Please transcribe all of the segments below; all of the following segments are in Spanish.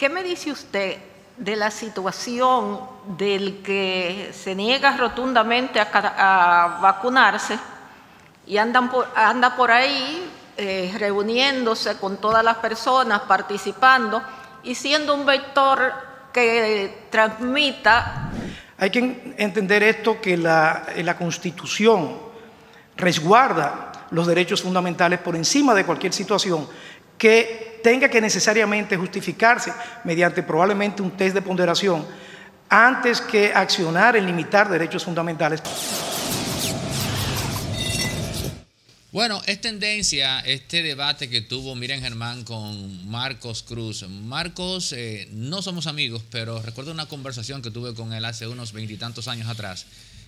¿Qué me dice usted de la situación del que se niega rotundamente a, vacunarse y anda por ahí eh, reuniéndose con todas las personas, participando y siendo un vector que transmita... Hay que entender esto que eh, la Constitución resguarda los derechos fundamentales por encima de cualquier situación que tenga que necesariamente justificarse mediante probablemente un test de ponderación antes que accionar en limitar derechos fundamentales. Bueno, es tendencia este debate que tuvo Miren Germán con Marcos Cruz. Marcos, eh, no somos amigos, pero recuerdo una conversación que tuve con él hace unos veintitantos años atrás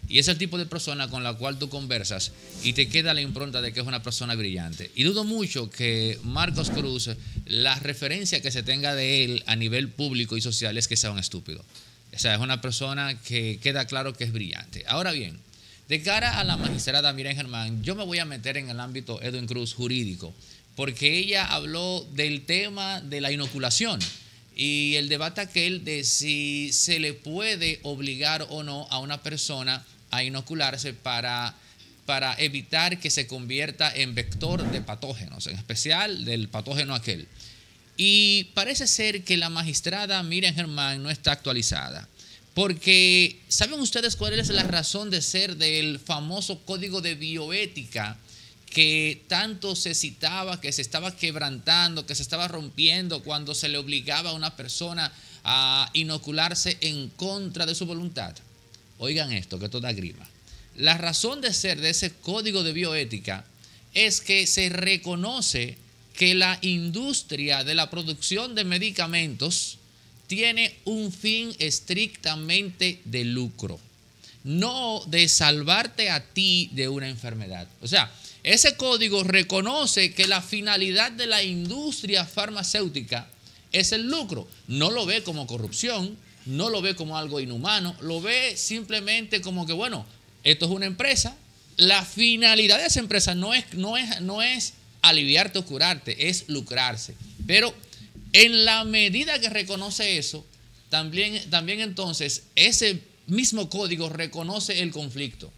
y es el tipo de persona con la cual tú conversas y te queda la impronta de que es una persona brillante. Y dudo mucho que Marcos Cruz, la referencia que se tenga de él a nivel público y social es que sea un estúpido. O sea, es una persona que queda claro que es brillante. Ahora bien, de cara a la magistrada Miriam Germán, yo me voy a meter en el ámbito Edwin Cruz jurídico, porque ella habló del tema de la inoculación y el debate aquel de si se le puede obligar o no a una persona a inocularse para, para evitar que se convierta en vector de patógenos, en especial del patógeno aquel. Y parece ser que la magistrada Miriam Germán no está actualizada. Porque, ¿saben ustedes cuál es la razón de ser del famoso código de bioética que tanto se citaba, que se estaba quebrantando, que se estaba rompiendo cuando se le obligaba a una persona a inocularse en contra de su voluntad? Oigan esto, que esto da grima. La razón de ser de ese código de bioética es que se reconoce que la industria de la producción de medicamentos tiene un fin estrictamente de lucro, no de salvarte a ti de una enfermedad. O sea, ese código reconoce que la finalidad de la industria farmacéutica es el lucro, no lo ve como corrupción, no lo ve como algo inhumano, lo ve simplemente como que, bueno, esto es una empresa, la finalidad de esa empresa no es, no es, no es aliviarte o curarte, es lucrarse. Pero en la medida que reconoce eso, también, también entonces ese mismo código reconoce el conflicto.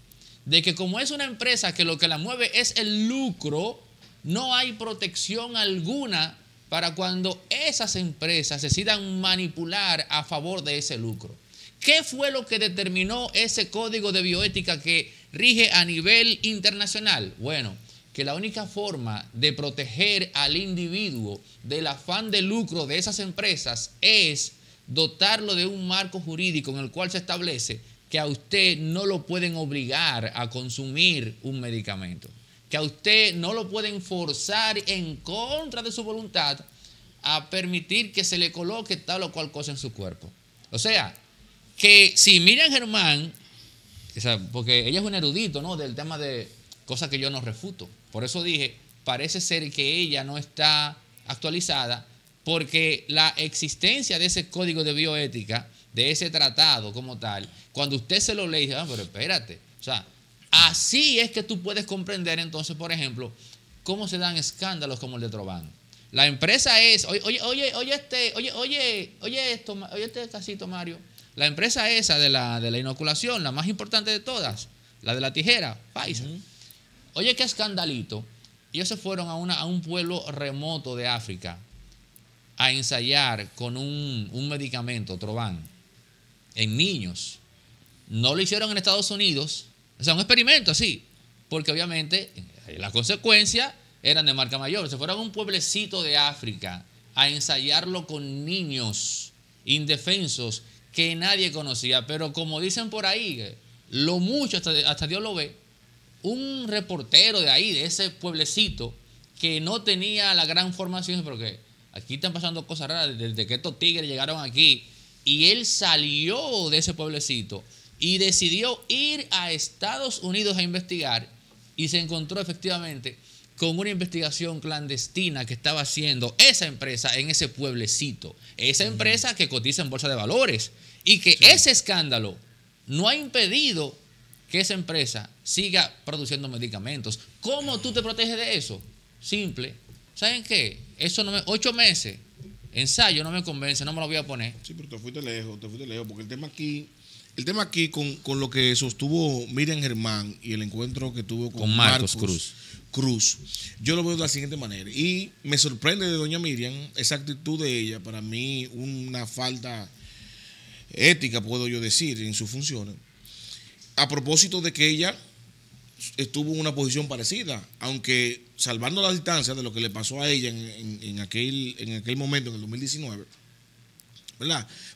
De que como es una empresa que lo que la mueve es el lucro, no hay protección alguna para cuando esas empresas decidan manipular a favor de ese lucro. ¿Qué fue lo que determinó ese código de bioética que rige a nivel internacional? Bueno, que la única forma de proteger al individuo del afán de lucro de esas empresas es dotarlo de un marco jurídico en el cual se establece que a usted no lo pueden obligar a consumir un medicamento que a usted no lo pueden forzar en contra de su voluntad a permitir que se le coloque tal o cual cosa en su cuerpo. O sea, que si miren Germán, porque ella es un erudito ¿no? del tema de cosas que yo no refuto, por eso dije, parece ser que ella no está actualizada porque la existencia de ese código de bioética, de ese tratado como tal, cuando usted se lo lee, dice, ah, pero espérate, o sea, Así es que tú puedes comprender entonces, por ejemplo, cómo se dan escándalos como el de Trován. La empresa es, oye, oye, oye, este, oye, oye, oye esto, oye este casito, Mario. La empresa esa de la, de la inoculación, la más importante de todas, la de la tijera, Pfizer. Oye, qué escandalito. Ellos se fueron a, una, a un pueblo remoto de África a ensayar con un, un medicamento, Trovan, en niños. No lo hicieron en Estados Unidos, o sea, un experimento así. Porque obviamente eh, las consecuencias eran de marca mayor. Se fueron a un pueblecito de África a ensayarlo con niños indefensos que nadie conocía. Pero como dicen por ahí, eh, lo mucho hasta, hasta Dios lo ve. Un reportero de ahí, de ese pueblecito, que no tenía la gran formación, porque aquí están pasando cosas raras desde que estos tigres llegaron aquí. Y él salió de ese pueblecito y decidió ir a Estados Unidos a investigar y se encontró efectivamente con una investigación clandestina que estaba haciendo esa empresa en ese pueblecito, esa empresa que cotiza en bolsa de valores y que ese escándalo no ha impedido que esa empresa siga produciendo medicamentos. ¿Cómo tú te proteges de eso? Simple. ¿Saben qué? Eso no me... Ocho meses. Ensayo no me convence, no me lo voy a poner. Sí, pero te fuiste lejos, te fuiste lejos, porque el tema aquí el tema aquí con, lo que sostuvo Miriam Germán y el encuentro que tuvo con, Marcos, Cruz. Cruz, yo lo veo de la siguiente manera. Y me sorprende de doña Miriam esa actitud de ella, para mí una falta ética, puedo yo decir, en sus funciones. A propósito de que ella estuvo en una posición parecida, aunque salvando la distancia de lo que le pasó a ella en aquel, en aquel momento, en el 2019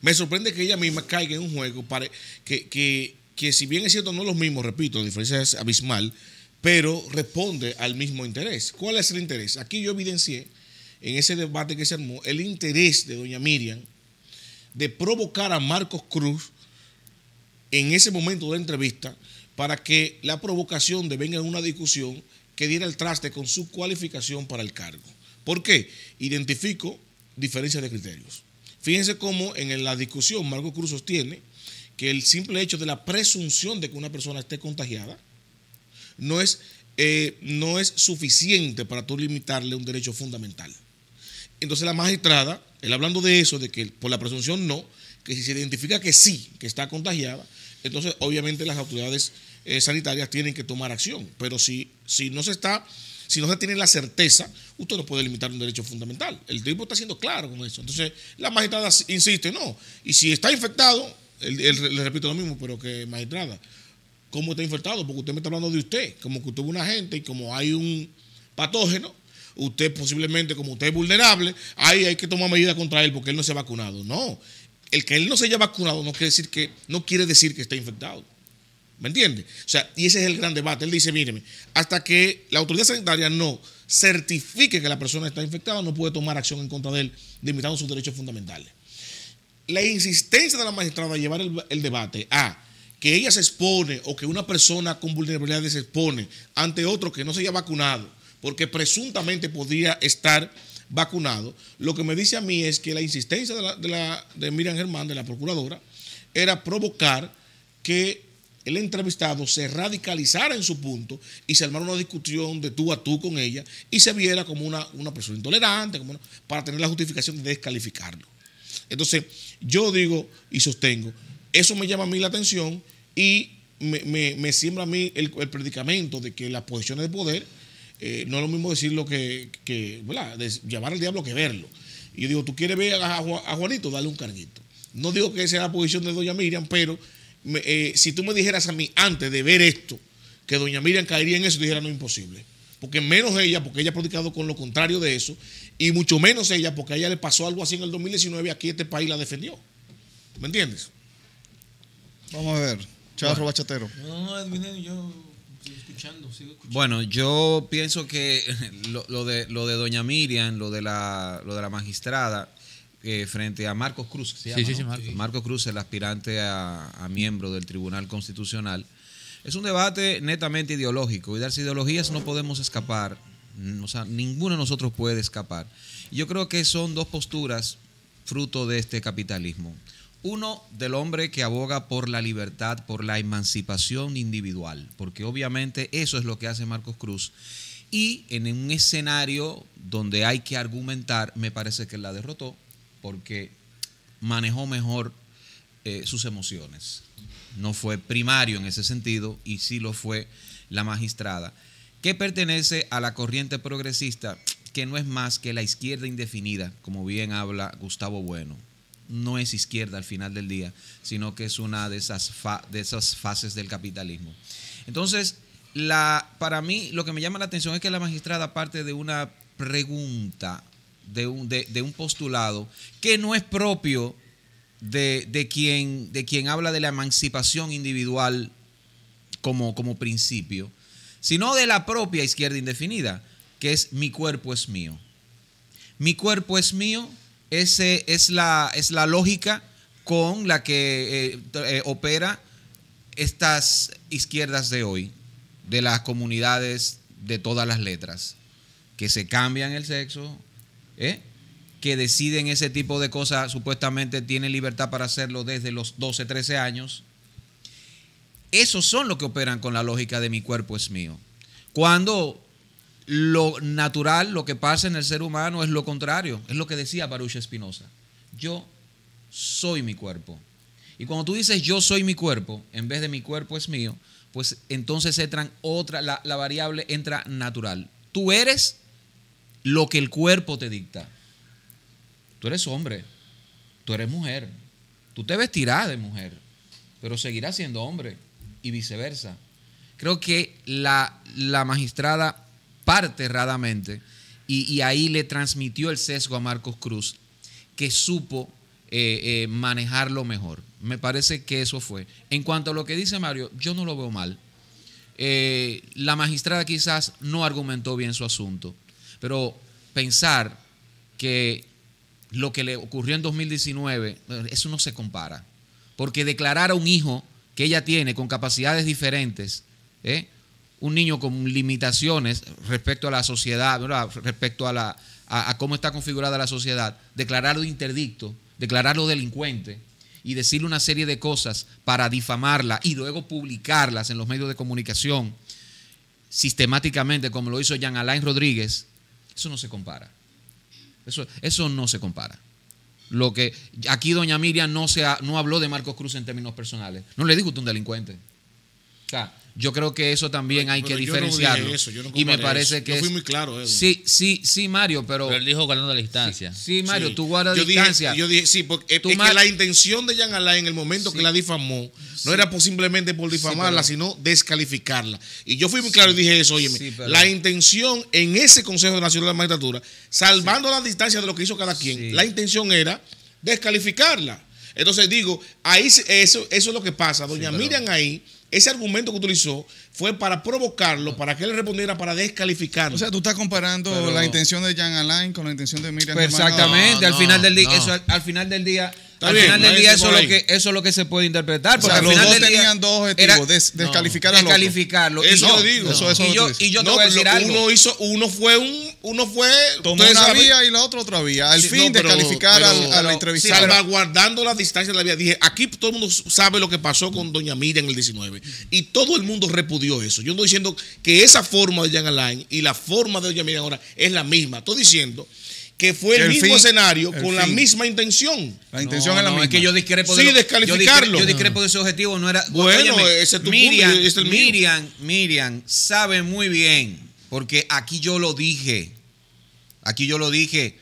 me sorprende que ella misma caiga en un juego para que, si bien es cierto, no es lo mismo, repito, la diferencia es abismal, pero responde al mismo interés. ¿Cuál es el interés? Aquí yo evidencié en ese debate que se armó el interés de doña Miriam de provocar a Marcos Cruz en ese momento de entrevista para que la provocación venga de en una discusión que diera el traste con su cualificación para el cargo. ¿Por qué? Identifico diferencias de criterios. Fíjense cómo en la discusión Marco Cruz sostiene que el simple hecho de la presunción de que una persona esté contagiada no es, eh, no es suficiente para tú limitarle un derecho fundamental. Entonces la magistrada, él hablando de eso, de que por la presunción no, que si se identifica que sí, que está contagiada, entonces obviamente las autoridades eh, sanitarias tienen que tomar acción. Pero si, si no se está, si no se tiene la certeza, usted no puede limitar un derecho fundamental. El Tribunal está siendo claro con eso. Entonces, la magistrada insiste, no. Y si está infectado, le repito lo mismo, pero que magistrada, ¿cómo está infectado? Porque usted me está hablando de usted, como que usted es un agente y como hay un patógeno, usted posiblemente, como usted es vulnerable, ahí hay que tomar medidas contra él porque él no se ha vacunado. No, el que él no se haya vacunado no quiere decir que, no quiere decir que esté infectado. ¿Me entiendes? O sea, y ese es el gran debate. Él dice, míreme, hasta que la autoridad sanitaria no certifique que la persona está infectada, no puede tomar acción en contra de él, limitando sus derechos fundamentales. La insistencia de la magistrada a llevar el, debate a que ella se expone o que una persona con vulnerabilidades se expone ante otro que no se haya vacunado, porque presuntamente podría estar vacunado, lo que me dice a mí es que la insistencia de, la, de Miriam Germán, de la procuradora, era provocar que el entrevistado se radicalizara en su punto y se armara una discusión de tú a tú con ella y se viera como una, persona intolerante, como para tener la justificación de descalificarlo. Entonces, yo digo y sostengo, eso me llama a mí la atención y me, siembra a mí el, predicamento de que las posiciones de poder eh, no es lo mismo decirlo que, que llamar al diablo que verlo. Y yo digo, tú quieres ver a, Juanito, dale un carguito. No digo que sea la posición de Doña Miriam, pero eh, si tú me dijeras a mí antes de ver esto, que doña Miriam caería en eso, dijera no imposible. Porque menos ella, porque ella ha predicado con lo contrario de eso, y mucho menos ella, porque a ella le pasó algo así en el 2019 aquí este país la defendió. ¿Me entiendes? Vamos a ver. Charro bueno. Bachatero. No, no, yo escuchando, sigo escuchando. Bueno, yo pienso que lo, de, lo de doña Miriam, lo de lo de la magistrada, eh, frente a Marcos Cruz. Marcos. Cruz, el aspirante a, miembro del Tribunal Constitucional. Es un debate netamente ideológico y de ideologías no podemos escapar, mm, o sea, ninguno de nosotros puede escapar. Yo creo que son dos posturas fruto de este capitalismo. Uno, del hombre que aboga por la libertad, por la emancipación individual, porque obviamente eso es lo que hace Marcos Cruz. Y en un escenario donde hay que argumentar, me parece que la derrotó, porque manejó mejor eh, sus emociones. No fue primario en ese sentido y sí lo fue la magistrada, que pertenece a la corriente progresista, que no es más que la izquierda indefinida, como bien habla Gustavo Bueno. No es izquierda al final del día, sino que es una de esas, de esas fases del capitalismo. Entonces, la, para mí lo que me llama la atención es que la magistrada parte de una pregunta de un, postulado que no es propio de, quien, de quien habla de la emancipación individual como, como principio, sino de la propia izquierda indefinida, que es mi cuerpo es mío. Mi cuerpo es mío, ese es la, es la lógica con la que eh, eh, opera estas izquierdas de hoy, de las comunidades de todas las letras, que se cambian el sexo, ¿eh? que deciden ese tipo de cosas, supuestamente tienen libertad para hacerlo desde los 12, 13 años. Esos son los que operan con la lógica de mi cuerpo es mío. Cuando lo natural, lo que pasa en el ser humano es lo contrario, es lo que decía Baruch Espinosa. Yo soy mi cuerpo. Y cuando tú dices yo soy mi cuerpo, en vez de mi cuerpo es mío, pues entonces entran otra, la, la variable entra natural. Tú eres lo que el cuerpo te dicta. Tú eres hombre, tú eres mujer, tú te vestirás de mujer, pero seguirás siendo hombre y viceversa. Creo que la, magistrada parte erradamente y, ahí le transmitió el sesgo a Marcos Cruz, que supo eh, eh, manejarlo mejor. Me parece que eso fue. En cuanto a lo que dice Mario, yo no lo veo mal. Eh, la magistrada quizás no argumentó bien su asunto pero pensar que lo que le ocurrió en 2019, eso no se compara. Porque declarar a un hijo que ella tiene con capacidades diferentes, ¿eh? un niño con limitaciones respecto a la sociedad, respecto a, la, a, cómo está configurada la sociedad, declararlo interdicto, declararlo delincuente y decirle una serie de cosas para difamarla y luego publicarlas en los medios de comunicación sistemáticamente, como lo hizo Jean Alain Rodríguez, eso no se compara. Eso, eso no se compara. Lo que aquí doña Miriam no, no habló de Marcos Cruz en términos personales. No le dijo usted un delincuente yo creo que eso también hay que diferenciarlo. y me parece que. Yo fui muy claro. Sí, sí, sí, Mario, pero. Pero él dijo guardando la distancia. Sí, Mario, tú guardas la distancia. yo dije, sí, porque es, que la intención de Jean Alain en el momento que la difamó no era simplemente por difamarla, sino descalificarla. Y yo fui muy claro y dije eso, oye, la intención en ese Consejo Nacional de la Magistratura, salvando la distancia de lo que hizo cada quien, la intención era descalificarla. Entonces digo, ahí eso, eso es lo que pasa. Doña Miriam ahí, ese argumento que utilizó fue para provocarlo, para que él respondiera, para descalificarlo. O sea, tú estás comparando la intención de Jean Alain con la intención de Miriam. exactamente, al final del día al final del día eso es, lo que, eso es lo que se puede interpretar. Porque los dos tenían dos objetivos, este, descalificar a Descalificarlo. Eso yo, digo. y, yo, yo, te voy a Uno, hizo, uno fue un... Uno fue... una vía y la otra otra vía. Al fin, descalificar a al, entrevista. salvaguardando la distancia de la vía. Dije, aquí todo el mundo sabe lo que pasó con Doña Miriam en el 19. Y todo el mundo repudió eso. Yo no estoy diciendo que esa forma de Jean Alain y la forma de Doña Miriam ahora es la misma. Estoy diciendo que fue el, mismo escenario con la misma intención. La intención es la misma. que yo discrepo sí, descalificarlo. Yo discrepo, de ese objetivo. No era, bueno, ese es tu Miriam, es el Miriam, Miriam sabe muy bien, porque aquí yo lo dije. Aquí yo lo dije.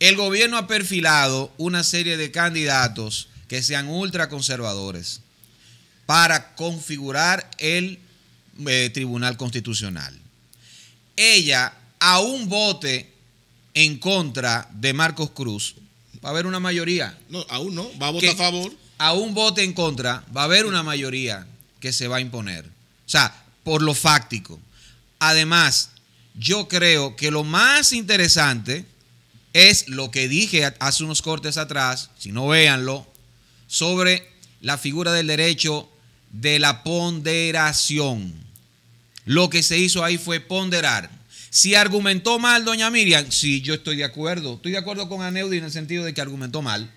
El gobierno ha perfilado una serie de candidatos que sean ultraconservadores para configurar el eh, Tribunal Constitucional. Ella, a un bote en contra de Marcos Cruz, va a haber una mayoría. No, aún no, va a votar a favor. Aún vote en contra, va a haber una mayoría que se va a imponer. O sea, por lo fáctico. Además, yo creo que lo más interesante es lo que dije hace unos cortes atrás, si no véanlo, sobre la figura del derecho de la ponderación. Lo que se hizo ahí fue ponderar si argumentó mal doña Miriam, sí, yo estoy de acuerdo. Estoy de acuerdo con Aneudi en el sentido de que argumentó mal.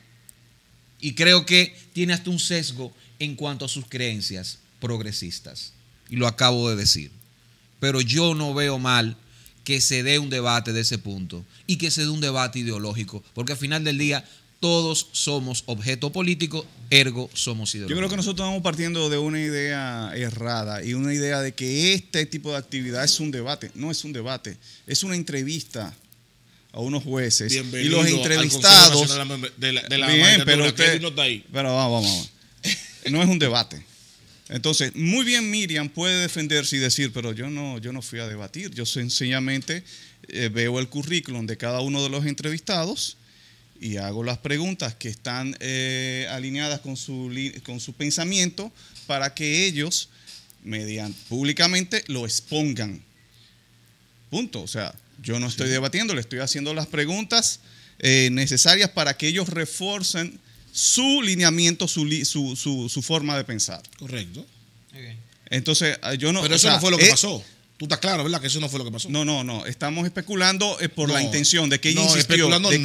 Y creo que tiene hasta un sesgo en cuanto a sus creencias progresistas. Y lo acabo de decir. Pero yo no veo mal que se dé un debate de ese punto y que se dé un debate ideológico, porque al final del día todos somos objeto político, ergo somos ideología. Yo creo que nosotros vamos partiendo de una idea errada y una idea de que este tipo de actividad es un debate. No es un debate, es una entrevista a unos jueces y los entrevistados bien, pero Pero vamos, vamos, vamos. No es un debate. Entonces, muy bien Miriam puede defenderse y decir, pero yo no, yo no fui a debatir, yo sencillamente eh, veo el currículum de cada uno de los entrevistados y hago las preguntas que están eh, alineadas con su, con su pensamiento para que ellos, mediante públicamente, lo expongan. Punto. O sea, yo no estoy debatiendo, le estoy haciendo las preguntas eh, necesarias para que ellos reforcen su lineamiento, su, su, su, forma de pensar. Correcto. Entonces, eh, yo no. Pero eso no fue lo que pasó claro, ¿verdad? Que eso no fue lo que pasó. No, no, no. Estamos especulando eh, por la intención de que ella insistió. Estamos, hablando de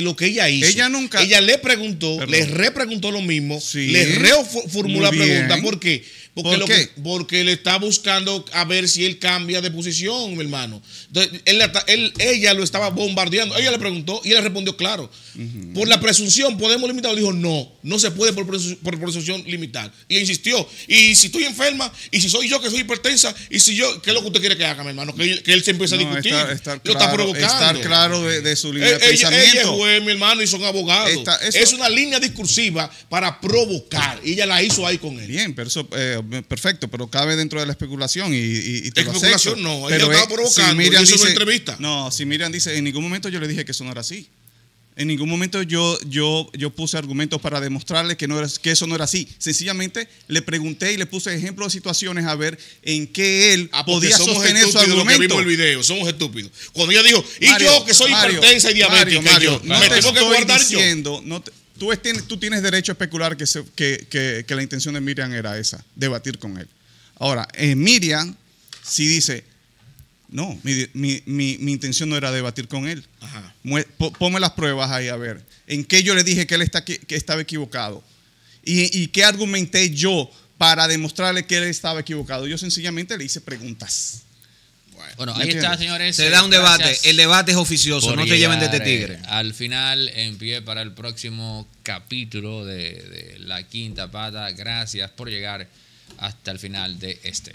lo que ella hizo. Ella nunca. Ella le preguntó, le repreguntó lo mismo, le reformuló la pregunta. ¿Por qué? Porque, ¿Por porque le está buscando a ver si él cambia de posición, mi hermano. Entonces, él, ella lo estaba bombardeando. Ella le preguntó y él respondió claro. Por la presunción, ¿podemos limitarlo? Dijo, no, no se puede por, presunción, limitar. Y insistió. Y si estoy enferma, y si soy yo que soy hipertensa, y si yo, ¿qué es lo que usted quiere que haga, mi hermano? Que, él se empiece a discutir. lo está provocando. Estar claro de, su línea eh, de pensamiento. Ella, es juez, mi hermano, y son abogados. es una línea discursiva para provocar. ella la hizo ahí con él. Bien, pero eso... Eh, pues, perfecto, pero cabe dentro de la especulación y, y, te especulación lo no, ella estaba provocando, si Miriam dice, una entrevista. No, si Miriam dice, en ningún momento yo le dije que eso no era así. En ningún momento yo, yo, yo puse argumentos para demostrarle que, no era, que eso no era así. Sencillamente le pregunté y le puse ejemplos de situaciones a ver en qué él ah, podía sostener su argumento. vimos el video, somos estúpidos. Cuando ella dijo, y yo que soy hipertensa y diabética, yo, me tengo que guardar diciendo, yo tú, tienes, derecho a especular que, que, la intención de Miriam era esa, debatir con él. Ahora, eh, Miriam si dice, no, mi, intención no era debatir con él. Ajá. Ponme las pruebas ahí a ver. ¿En qué yo le dije que él estaba equivocado? ¿Y qué argumenté yo para demostrarle que él estaba equivocado? Yo sencillamente le hice preguntas. Bueno, ahí está, señores. Se da un debate. el debate es oficioso. No te lleven de este tigre. Al final, en pie para el próximo capítulo de La Quinta Pata. Gracias por llegar hasta el final de este.